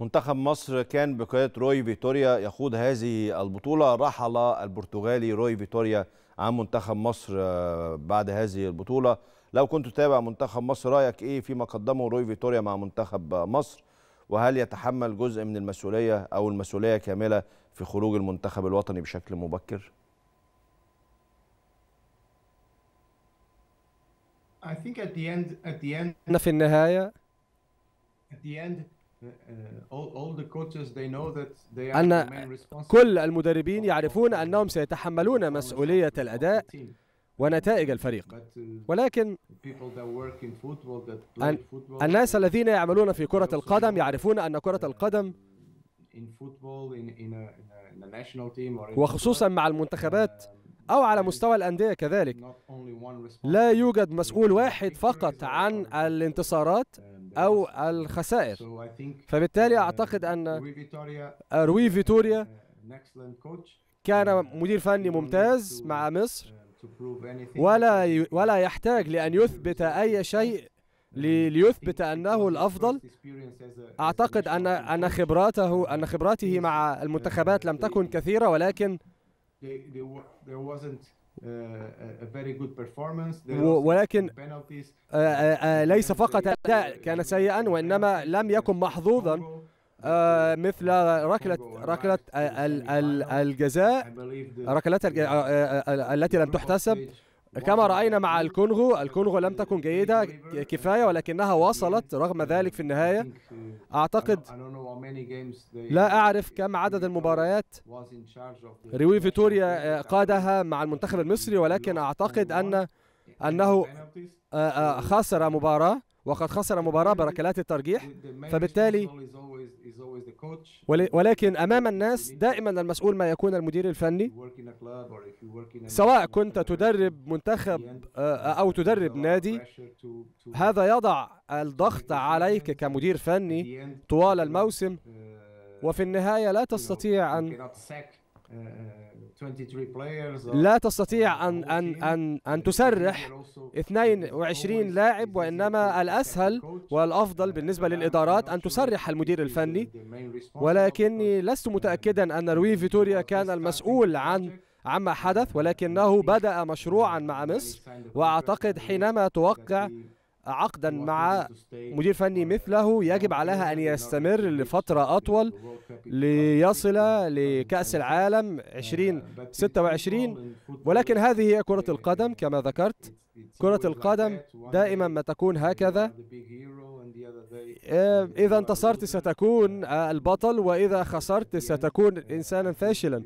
منتخب مصر كان بقيادة روي فيتوريا يخوض هذه البطولة رحل البرتغالي روي فيتوريا عن منتخب مصر آه، بعد هذه البطولة لو كنت تتابع منتخب مصر رأيك إيه فيما قدمه روي فيتوريا مع منتخب مصر وهل يتحمل جزء من المسؤولية أو المسؤولية كاملة في خروج المنتخب الوطني بشكل مبكر؟ أنا في النهاية Uh, أن كل المدربين يعرفون أنهم سيتحملون مسؤولية الأداء ونتائج الفريق uh, ولكن الناس الذين يعملون في كرة القدم يعرفون أن كرة القدم وخصوصا مع المنتخبات uh, أو على مستوى الأندية كذلك لا يوجد مسؤول واحد فقط عن الانتصارات أو الخسائر فبالتالي uh, أعتقد أن آه، روي فيتوريا uh, كان uh, مدير فني ممتاز مع مصر ولا ولا يحتاج لأن يثبت أي شيء ليثبت أنه الأفضل أعتقد أن أن خبراته أن خبراته مع المنتخبات لم تكن كثيرة ولكن ولكن آه، آه، آه، ليس فقط أداء كان سيئا وإنما لم يكن محظوظا مثل ركلة ركلة الجزاء ركلة التي لم تحتسب كما رأينا مع الكونغو الكونغو لم تكن جيدة كفاية ولكنها وصلت رغم uh, ذلك في النهاية uh, أعتقد لا أعرف كم عدد المباريات ريوي فيتوريا uh, قادها مع المنتخب المصري ولكن أعتقد أن أنه آه، آه، خسر مباراة وقد خسر مباراة بركلات الترجيح فبالتالي ولكن أمام الناس دائما المسؤول ما يكون المدير الفني سواء كنت تدرب منتخب آه، أو تدرب نادي هذا يضع الضغط عليك كمدير فني طوال الموسم uh, وفي النهاية لا تستطيع أن لا تستطيع أن أن أن أن تسرح 22 لاعب وإنما الأسهل والأفضل بالنسبة للإدارات أن تسرح المدير الفني ولكني لست متأكدا أن روي فيتوريا كان المسؤول عن عما حدث ولكنه بدأ مشروعا مع مصر وأعتقد حينما توقع عقدا مع مدير فني مثله يجب عليها أن يستمر لفترة أطول ليصل لكأس العالم 2026 uh, ولكن هذه هي كرة القدم كما ذكرت كرة القدم دائما ما تكون هكذا إيه، إذا انتصرت ستكون البطل وإذا خسرت ستكون إنسانا فاشلا